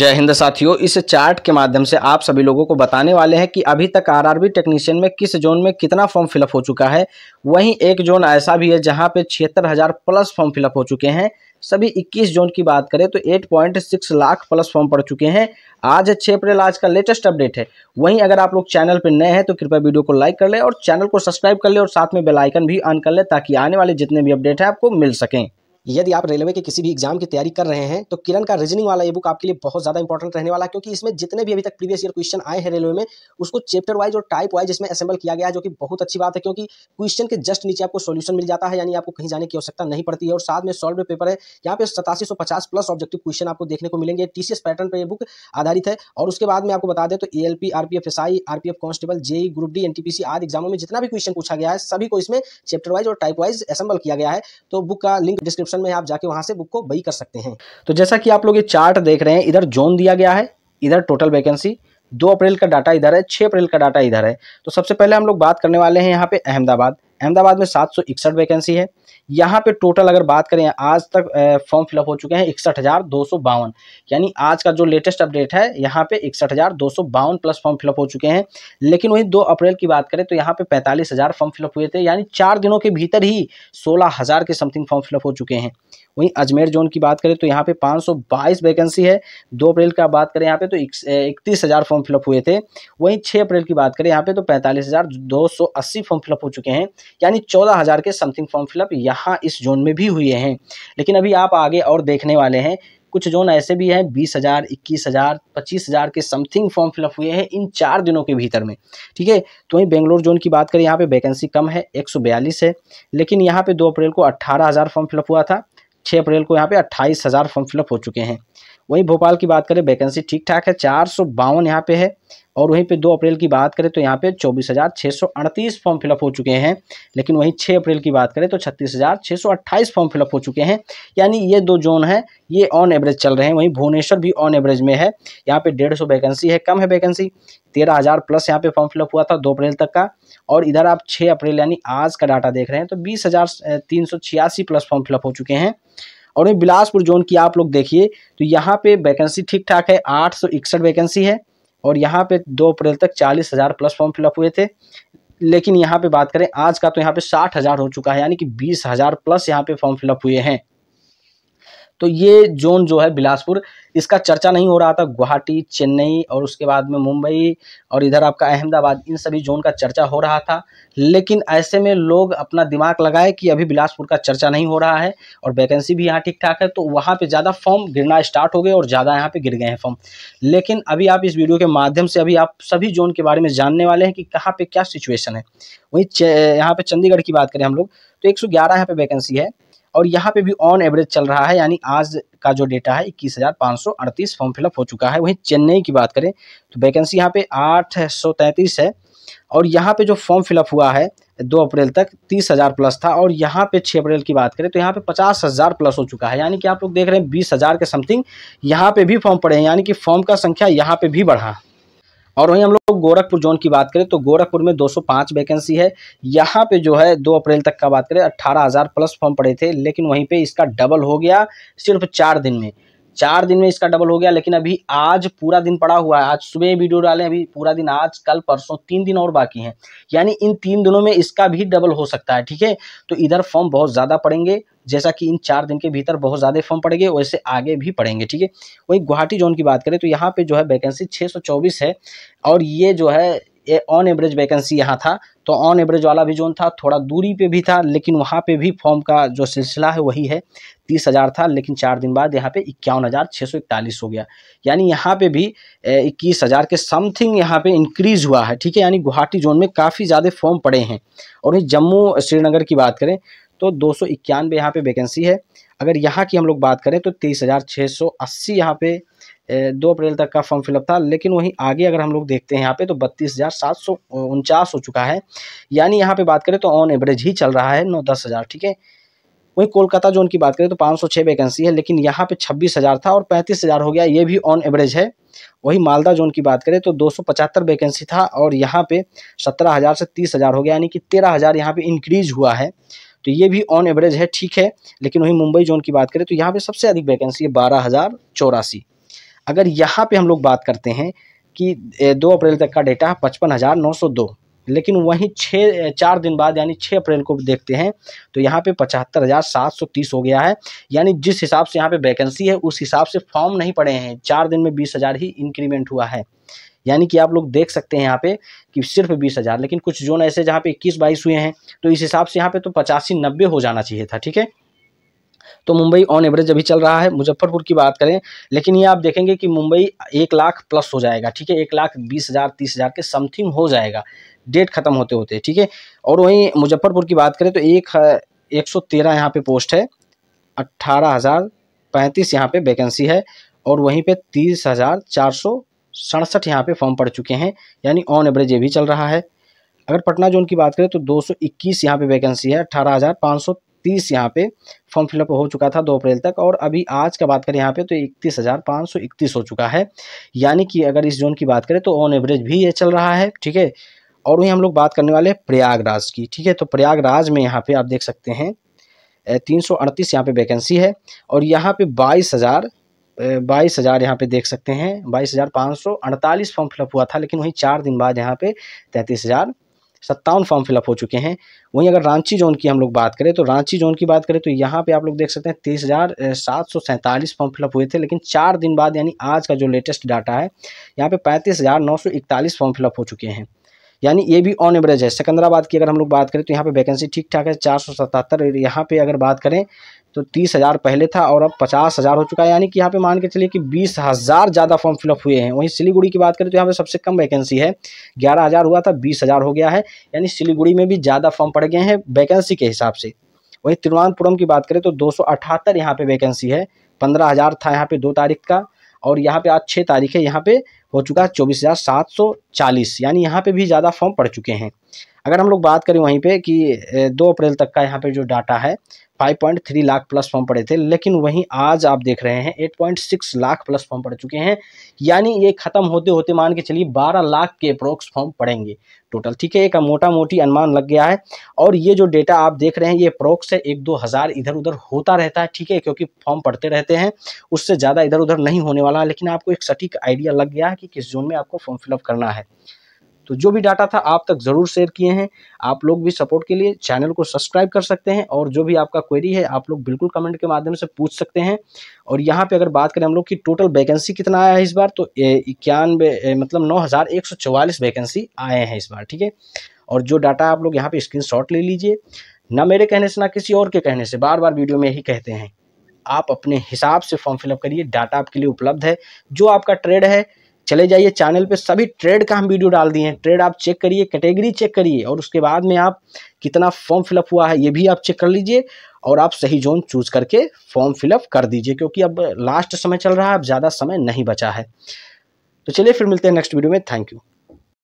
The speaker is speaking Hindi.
जय हिंद साथियों इस चार्ट के माध्यम से आप सभी लोगों को बताने वाले हैं कि अभी तक आरआरबी टेक्नीशियन में किस जोन में कितना फॉर्म फिलअप हो चुका है वहीं एक जोन ऐसा भी है जहां पे छिहत्तर हज़ार प्लस फॉर्म फिलअप हो चुके हैं सभी 21 जोन की बात करें तो 8.6 लाख प्लस फॉर्म पड़ चुके हैं आज 6 अप्रैल आज का लेटेस्ट अपडेट है वहीं अगर आप लोग चैनल पर नए हैं तो कृपया वीडियो को लाइक कर ले और चैनल को सब्सक्राइब कर ले और साथ में बेलाइकन भी ऑन कर लें ताकि आने वाले जितने भी अपडेट हैं आपको मिल सकें यदि आप रेलवे के किसी भी एग्जाम की तैयारी कर रहे हैं तो किरण का रीजनिंग वाला ये बुक आपके लिए बहुत ज़्यादा इंपॉर्टेंट रहने वाला है क्योंकि इसमें जितने भी अभी तक प्रीवियस ईयर क्वेश्चन आए हैं रेलवे में उसको चैप्टर वाइज और टाइप वाइज इसमें असेंबल किया गया है जो कि बहुत अच्छी बात है क्योंकि क्वेश्चन के जस्ट नीचे आपको सोल्यूशन मिल जाता है यानी आपको कहीं जाने की आवश्यकता नहीं पड़ती है और साथ में सॉल्व पेपर है यहाँ पे सतासी प्लस ऑब्जेक्टिव क्वेश्चन आपको देखने को मिलेंगे टीसीएस पैटर्न पर यह बुक आधारित है और उसके बाद में आपको बता दें तो A L P R P F S I R P F constable JE group D NTPC आदि एग्जामों में जितना भी क्वेश्चन पूछा गया है सभी को इसमें चैप्टर वाइज और टाइप वाइज असेंबल किया गया है तो बुक का लिंक डिस्क्रिप्शन सेक्शन में आप जाके वहां से बुक को बई कर सकते हैं तो जैसा कि आप लोग ये चार्ट देख रहे हैं इधर जोन दिया गया है इधर टोटल वैकेंसी दो अप्रैल का डाटा इधर है छः अप्रैल का डाटा इधर है तो सबसे पहले हम लोग बात करने वाले हैं यहाँ पे अहमदाबाद अहमदाबाद में सात सौ इकसठ वैकेंसी है यहाँ पे टोटल अगर बात करें आज तक फॉर्म फिलअप हो चुके हैं इकसठ हज़ार दो सौ बावन यानी आज का जो लेटेस्ट अपडेट है यहाँ पे इकसठ हज़ार दो सौ बावन प्लस फॉर्म फिलअप हो चुके हैं लेकिन वहीं दो अप्रैल की बात करें तो यहाँ पे पैंतालीस हज़ार फॉर्म फिलअप हुए थे यानी चार दिनों के भीतर ही सोलह हज़ार के समथिंग फॉर्म फिलअप हो चुके हैं वहीं अजमेर जोन की बात करें तो यहाँ पे 522 वैकेंसी है दो अप्रैल का बात करें यहाँ पे तो इकतीस हज़ार फॉर्म फिलअप हुए थे वहीं छः अप्रैल की बात करें यहाँ पे तो पैंतालीस हज़ार दो सौ अस्सी फॉर्म फिलअप हो चुके हैं यानी चौदह हज़ार के समथिंग फॉर्म फिलअप यहाँ इस जोन में भी हुए हैं लेकिन अभी आप आगे और देखने वाले हैं कुछ जोन ऐसे भी हैं बीस हज़ार इक्कीस हज़ार पच्चीस हज़ार के समथिंग फॉर्म फिलअप हुए हैं इन चार दिनों के भीतर में ठीक है तो वहीं बेंगलोर जोन की बात करें यहाँ पे वैकेंसी कम है एक सौ बयालीस है लेकिन यहाँ पे दो अप्रैल को अट्ठारह हज़ार फॉर्म फिलअप हुआ था छः अप्रैल को यहाँ पे अट्ठाईस हज़ार फॉर्म फिलअप हो चुके हैं वहीं भोपाल की बात करें वैकेंसी ठीक ठाक है चार सौ बावन यहाँ पे है और वहीं पे दो अप्रैल की बात करें तो यहाँ पे चौबीस हज़ार छः सौ अड़तीस फॉर्म फिलअप हो चुके हैं लेकिन वहीं छः अप्रैल की बात करें तो छत्तीस हज़ार छः सौ अट्ठाईस फॉर्म फिलअप हो चुके हैं यानी ये दो जोन है ये ऑन एवरेज चल रहे हैं वहीं भुवनेश्वर भी ऑन एवरेज में है यहाँ पे डेढ़ सौ वैकेंसी है कम है वैकेंसी तेरह हज़ार प्लस यहाँ पे फॉर्म फिलअप हुआ था दो अप्रैल तक का और इधर आप छः अप्रैल यानी आज का डाटा देख रहे हैं तो बीस हज़ार तीन सौ छियासी प्लस फॉर्म फिलअप हो चुके हैं और वहीं बिलासपुर जोन की आप लोग देखिए तो यहाँ पे वैकेंसी ठीक ठाक है आठ सौ इकसठ वैकेंसी है और यहाँ पे दो अप्रैल तक चालीस हज़ार प्लस फॉर्म फिलअप हुए थे लेकिन यहाँ पे बात करें आज का तो यहाँ पे साठ हज़ार हो चुका है यानी कि बीस हज़ार प्लस यहाँ पे फॉर्म फिलअप हुए हैं तो ये जोन जो है बिलासपुर इसका चर्चा नहीं हो रहा था गुवाहाटी चेन्नई और उसके बाद में मुंबई और इधर आपका अहमदाबाद इन सभी जोन का चर्चा हो रहा था लेकिन ऐसे में लोग अपना दिमाग लगाए कि अभी बिलासपुर का चर्चा नहीं हो रहा है और वैकेंसी भी यहाँ ठीक ठाक है तो वहाँ पर ज़्यादा फॉर्म गिरना स्टार्ट हो गए और ज़्यादा यहाँ पर गिर गए हैं फॉर्म लेकिन अभी आप इस वीडियो के माध्यम से अभी आप सभी जोन के बारे में जानने वाले हैं कि कहाँ पर क्या सिचुएशन है वहीं यहाँ पर चंडीगढ़ की बात करें हम लोग तो एक सौ ग्यारह यहाँ पे वैकेंसी है और यहाँ पे भी ऑन एवरेज चल रहा है यानी आज का जो डेटा है इक्कीस हज़ार पाँच सौ अड़तीस फॉर्म फिलअप हो चुका है वहीं चेन्नई की बात करें तो वैकेंसी यहाँ पे आठ सौ तैंतीस है और यहाँ पे जो फॉर्म फिलअप हुआ है दो अप्रैल तक तीस हज़ार प्लस था और यहाँ पे छः अप्रैल की बात करें तो यहाँ पे पचास हज़ार प्लस हो चुका है यानी कि आप लोग देख रहे हैं बीस हज़ार के समथिंग यहाँ पे भी फॉर्म पड़े हैं यानी कि फॉर्म का संख्या यहाँ पे भी बढ़ा और वहीं हम लोग गोरखपुर जोन की बात करें तो गोरखपुर में 205 वैकेंसी है यहाँ पे जो है 2 अप्रैल तक का बात करें 18,000 प्लस फॉर्म पड़े थे लेकिन वहीं पे इसका डबल हो गया सिर्फ चार दिन में चार दिन में इसका डबल हो गया लेकिन अभी आज पूरा दिन पड़ा हुआ है आज सुबह वीडियो डालें अभी पूरा दिन आज कल परसों तीन दिन और बाकी हैं यानी इन तीन दिनों में इसका भी डबल हो सकता है ठीक है तो इधर फॉर्म बहुत ज़्यादा पड़ेंगे जैसा कि इन चार दिन के भीतर बहुत ज़्यादा फॉर्म पड़ेंगे वैसे आगे भी पड़ेंगे ठीक है वही गुवाहाटी जोन की बात करें तो यहाँ पे जो है वैकेंसी 624 है और ये जो है ऑन एवरेज वैकेंसी यहाँ था तो ऑन एवरेज वाला भी जोन था थोड़ा दूरी पे भी था लेकिन वहाँ पे भी फॉर्म का जो सिलसिला है वही है तीस हज़ार था लेकिन चार दिन बाद यहाँ पे इक्यावन हज़ार छः सौ इकतालीस हो गया यानी यहाँ पे भी इक्कीस हज़ार के समथिंग यहाँ पे इंक्रीज़ हुआ है ठीक है यानी गुवाहाटी जोन में काफ़ी ज़्यादा फॉर्म पड़े हैं और जम्मू श्रीनगर की बात करें तो दो सौ इक्यानवे यहाँ पे वैकेंसी है अगर यहाँ की हम लोग बात करें तो तेईस हज़ार छः सौ अस्सी यहाँ पे दो अप्रैल तक का फॉर्म फिलअप था लेकिन वहीं आगे अगर हम लोग देखते हैं यहाँ पे तो बत्तीस हज़ार सात सौ उनचास हो चुका है यानी यहाँ पे बात करें तो ऑन एवरेज ही चल रहा है नौ दस हज़ार ठीक है वहीं कोलकाता जोन की बात करें तो पाँच सौ छः वैकेंसी है लेकिन यहाँ पे छब्बीस हज़ार था और पैंतीस हज़ार हो गया ये भी ऑन एवरेज है वहीं मालदा जोन की बात करें तो दो सौ पचहत्तर वैकेंसी था और यहाँ पर सत्रह हज़ार से तीस हज़ार हो गया यानी कि तेरह हज़ार यहाँ पर इंक्रीज हुआ है तो ये भी ऑन एवरेज है ठीक है लेकिन वहीं मुंबई जोन की बात करें तो यहाँ पर सबसे अधिक वैकेंसी है बारह हज़ार चौरासी अगर यहाँ पे हम लोग बात करते हैं कि दो अप्रैल तक का डेटा पचपन हज़ार नौ सौ दो लेकिन वहीं छः चार दिन बाद यानी छः अप्रैल को देखते हैं तो यहाँ पे पचहत्तर हज़ार सात सौ तीस हो गया है यानी जिस हिसाब से यहाँ पे वैकेंसी है उस हिसाब से फॉर्म नहीं पड़े हैं चार दिन में बीस हज़ार ही इंक्रीमेंट हुआ है यानी कि आप लोग देख सकते हैं यहाँ पे कि सिर्फ बीस हज़ार लेकिन कुछ जोन ऐसे जहाँ पे इक्कीस बाईस हुए हैं तो इस हिसाब से यहाँ पे तो पचासी नब्बे हो जाना चाहिए था ठीक है तो मुंबई ऑन एवरेज अभी चल रहा है मुजफ्फरपुर की बात करें लेकिन ये आप देखेंगे कि मुंबई एक लाख प्लस हो जाएगा ठीक है एक लाख बीस हज़ार तीस हज़ार के समथिंग हो जाएगा डेट खत्म होते होते ठीक है और वहीं मुजफ्फरपुर की बात करें तो एक एक सौ तेरह यहाँ पे पोस्ट है अट्ठारह हज़ार पैंतीस यहाँ पर वैकेंसी है और वहीं पर तीस हज़ार चार सौ सड़सठ यहाँ पर फॉर्म पड़ चुके हैं यानी ऑन एवरेज ये भी चल रहा है अगर पटना जोन की बात करें तो दो सौ इक्कीस यहाँ पर वैकेंसी है अट्ठारह हज़ार पाँच सौ तीस यहाँ पे फॉर्म फिलअप हो चुका था दो अप्रैल तक और अभी आज का बात करें यहाँ पे तो इकतीस हज़ार पाँच सौ इकतीस हो चुका है यानी कि अगर इस जोन की बात करें तो ऑन एवरेज भी ये चल रहा है ठीक है और वहीं हम लोग बात करने वाले प्रयागराज की ठीक है तो प्रयागराज में यहाँ पे आप देख सकते हैं तीन सौ अड़तीस यहाँ पे वैकेंसी है और यहाँ पे बाईस हज़ार बाईस हज़ार यहाँ पे देख सकते हैं बाईस हज़ार पाँच सौ अड़तालीस फॉर्म फिलअप हुआ था लेकिन वहीं चार दिन बाद यहाँ पे तैंतीस हज़ार सत्तावन फॉर्म फिलअप हो चुके हैं वहीं अगर रांची जोन की हम लोग बात करें तो रांची जोन की बात करें तो यहाँ पे आप लोग देख सकते हैं तेईस हज़ार सात सौ सैंतालीस फॉर्म फिलअप हुए थे लेकिन चार दिन बाद यानी आज का जो लेटेस्ट डाटा है यहाँ पे पैंतीस हज़ार नौ सौ इकतालीस फॉर्म फिलअप हो चुके हैं यानी ये भी ऑन एवरेज है सिकंदराबाद की अगर हम लोग बात करें तो यहाँ पे वैकेंसी ठीक ठाक है चार सौ सतहत्तर यहाँ पे अगर बात करें तो तीस हज़ार पहले था और अब पचास हज़ार हो चुका है यानी कि यहाँ पे मान के चलिए कि बीस हज़ार ज़्यादा फॉर्म फिलअप हुए हैं वहीं सिलीगुड़ी की बात करें तो यहाँ पे सबसे कम वैकेंसी है ग्यारह हज़ार हुआ था बीस हज़ार हो गया है यानी सिलीगुड़ी में भी ज़्यादा फॉर्म पड़ गए हैं वैकेंसी के हिसाब से वहीं तिरुवनंतपुरम की बात करें तो दो सौ अठहत्तर यहाँ वैकेंसी है पंद्रह हज़ार था यहाँ पर दो तारीख का और यहाँ पर आज छः तारीख है यहाँ पर हो चुका है चौबीस हज़ार सात सौ चालीस यानी यहाँ पे भी ज़्यादा फॉर्म पड़ चुके हैं अगर हम लोग बात करें वहीं पे कि दो अप्रैल तक का यहाँ पे जो डाटा है five point three lakh plus form पड़े थे लेकिन वहीं आज आप देख रहे हैं eight point six lakh plus form पड़ चुके हैं यानी ये खत्म होते होते मान के चलिए बारह लाख के अप्रोक्स फॉर्म पड़ेंगे टोटल ठीक है एक मोटा मोटी अनुमान लग गया है और ये जो डेटा आप देख रहे हैं ये अप्रोक्स है एक दो हज़ार इधर उधर होता रहता है ठीक है क्योंकि फॉर्म पड़ते रहते हैं उससे ज़्यादा इधर उधर नहीं होने वाला है लेकिन आपको एक सटीक आइडिया लग गया है कि किस जोन में आपको फॉर्म फिलअप करना है तो जो भी डाटा था आप तक ज़रूर शेयर किए हैं आप लोग भी सपोर्ट के लिए चैनल को सब्सक्राइब कर सकते हैं और जो भी आपका क्वेरी है आप लोग बिल्कुल कमेंट के माध्यम से पूछ सकते हैं और यहाँ पे अगर बात करें हम लोग की टोटल वैकेंसी कितना आया है इस बार तो इक्यानवे मतलब नौ वैकेंसी आए हैं इस बार ठीक है और जो डाटा आप लोग यहाँ पे स्क्रीन ले लीजिए ना मेरे कहने से ना किसी और के कहने से बार बार वीडियो में यही कहते हैं आप अपने हिसाब से फॉर्म फिलअप करिए डाटा आपके लिए उपलब्ध है जो आपका ट्रेड है चले जाइए चैनल पे सभी ट्रेड का हम वीडियो डाल दिए हैं ट्रेड आप चेक करिए कैटेगरी चेक करिए और उसके बाद में आप कितना फॉर्म फिलअप हुआ है ये भी आप चेक कर लीजिए और आप सही जोन चूज करके फॉर्म फिलअप कर दीजिए क्योंकि अब लास्ट समय चल रहा है अब ज़्यादा समय नहीं बचा है तो चलिए फिर मिलते हैं नेक्स्ट वीडियो में थैंक यू